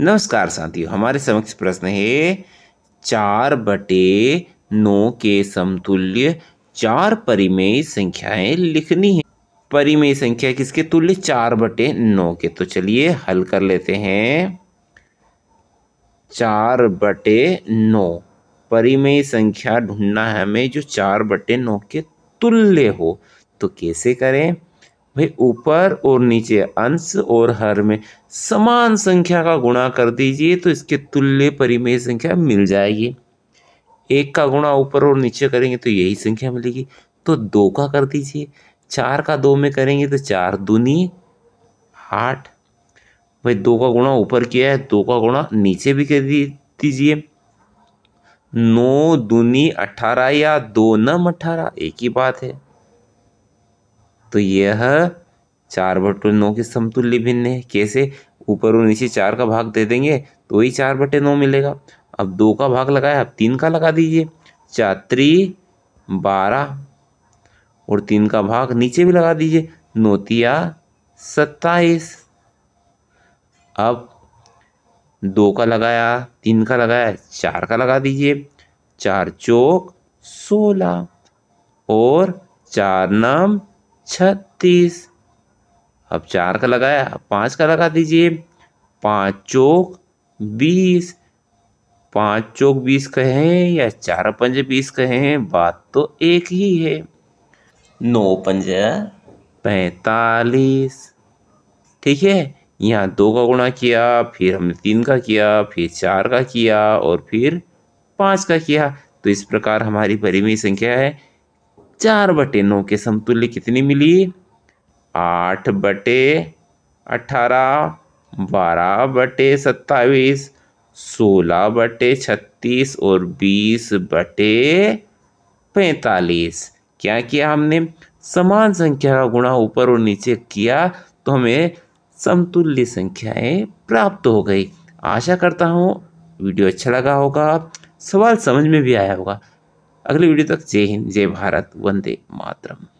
नमस्कार साथियों हमारे समक्ष प्रश्न है चार बटे नौ के समतुल्य चार परिमेय संख्याएं लिखनी है परिमेय संख्या किसके तुल्य चार बटे नौ के तो चलिए हल कर लेते हैं चार बटे नौ परिमेय संख्या ढूंढना है हमें जो चार बटे नौ के तुल्य हो तो कैसे करें भाई ऊपर और नीचे अंश और हर में समान संख्या का गुणा कर दीजिए तो इसके तुल्य परिमेय संख्या मिल जाएगी एक का गुणा ऊपर और नीचे करेंगे तो यही संख्या मिलेगी तो दो का कर दीजिए चार का दो में करेंगे तो चार दूनी आठ भाई दो का गुणा ऊपर किया है दो का गुणा नीचे भी कर दीजिए नौ दूनी अट्ठारह या दो नम अट्ठारह एक ही बात है तो यह चार बटे नौ के समतुल्य भिन्न है कैसे ऊपर और नीचे चार का भाग दे देंगे तो ही चार बटे नौ मिलेगा अब दो का भाग लगाया अब तीन का लगा दीजिए चात्री बारह और तीन का भाग नीचे भी लगा दीजिए नोतिया सत्ताईस अब दो का लगाया तीन का लगाया चार का लगा दीजिए चार चौक सोलह और चार नम छत्तीस अब चार का लगाया पाँच का लगा दीजिए पाँच चौक बीस पाँच चौक बीस कहें या चार पंजे बीस कहें बात तो एक ही है नौ पंजे पैंतालीस ठीक है यहाँ दो का गुणा किया फिर हमने तीन का किया फिर चार का किया और फिर पाँच का किया तो इस प्रकार हमारी परिमेय संख्या है चार बटे नौ के समतुल्य कितनी मिली आठ बटे अठारह बारह बटे सत्ताईस सोलह बटे छत्तीस और बीस बटे पैंतालीस क्या किया हमने समान संख्या का गुणा ऊपर और नीचे किया तो हमें समतुल्य संख्याएं प्राप्त हो गई आशा करता हूँ वीडियो अच्छा लगा होगा सवाल समझ में भी आया होगा अगली वीडियो तक जय हिंद जय भारत वंदे मातरम